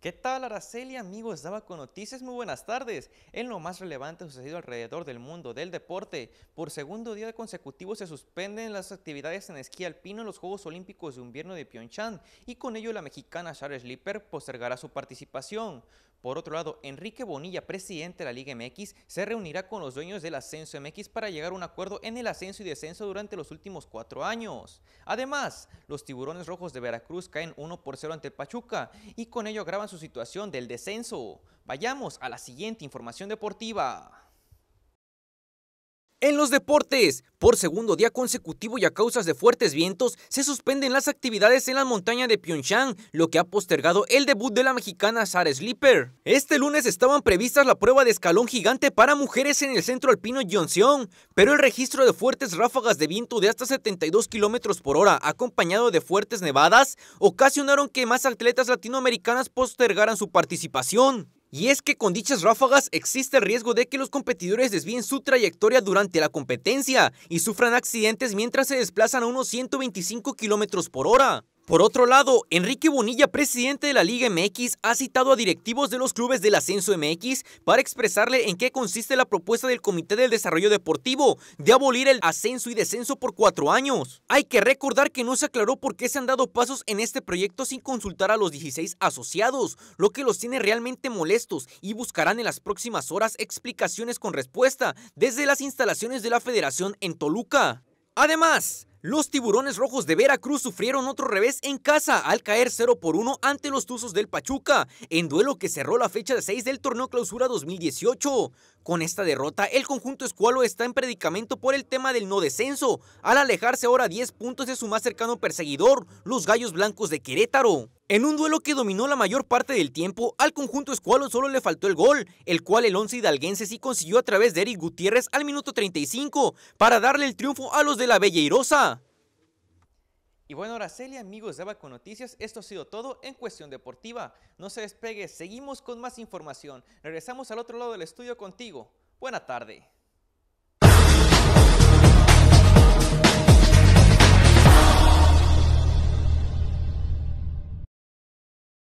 ¿Qué tal Araceli amigos? Daba con noticias muy buenas tardes. En lo más relevante sucedido alrededor del mundo del deporte, por segundo día consecutivo se suspenden las actividades en esquí alpino en los Juegos Olímpicos de Invierno de Pyeongchang y con ello la mexicana Charles Lipper postergará su participación. Por otro lado, Enrique Bonilla, presidente de la Liga MX, se reunirá con los dueños del Ascenso MX para llegar a un acuerdo en el ascenso y descenso durante los últimos cuatro años. Además, los tiburones rojos de Veracruz caen 1 por 0 ante Pachuca y con ello agravan su situación del descenso. Vayamos a la siguiente información deportiva. En los deportes, por segundo día consecutivo y a causas de fuertes vientos, se suspenden las actividades en la montaña de Pyeongchang, lo que ha postergado el debut de la mexicana Sarah Slipper. Este lunes estaban previstas la prueba de escalón gigante para mujeres en el centro alpino Yeonseong, pero el registro de fuertes ráfagas de viento de hasta 72 kilómetros por hora, acompañado de fuertes nevadas, ocasionaron que más atletas latinoamericanas postergaran su participación. Y es que con dichas ráfagas existe el riesgo de que los competidores desvíen su trayectoria durante la competencia y sufran accidentes mientras se desplazan a unos 125 kilómetros por hora. Por otro lado, Enrique Bonilla, presidente de la Liga MX, ha citado a directivos de los clubes del Ascenso MX para expresarle en qué consiste la propuesta del Comité del Desarrollo Deportivo de abolir el ascenso y descenso por cuatro años. Hay que recordar que no se aclaró por qué se han dado pasos en este proyecto sin consultar a los 16 asociados, lo que los tiene realmente molestos y buscarán en las próximas horas explicaciones con respuesta desde las instalaciones de la federación en Toluca. Además, los tiburones rojos de Veracruz sufrieron otro revés en casa al caer 0 por 1 ante los Tuzos del Pachuca, en duelo que cerró la fecha de 6 del torneo clausura 2018. Con esta derrota, el conjunto escualo está en predicamento por el tema del no descenso, al alejarse ahora 10 puntos de su más cercano perseguidor, los Gallos Blancos de Querétaro. En un duelo que dominó la mayor parte del tiempo, al conjunto escualo solo le faltó el gol, el cual el once hidalguense sí consiguió a través de Eric Gutiérrez al minuto 35 para darle el triunfo a los de la Bella Y bueno, Araceli, amigos de Abaco Noticias, esto ha sido todo en Cuestión Deportiva. No se despegue, seguimos con más información. Regresamos al otro lado del estudio contigo. Buena tarde.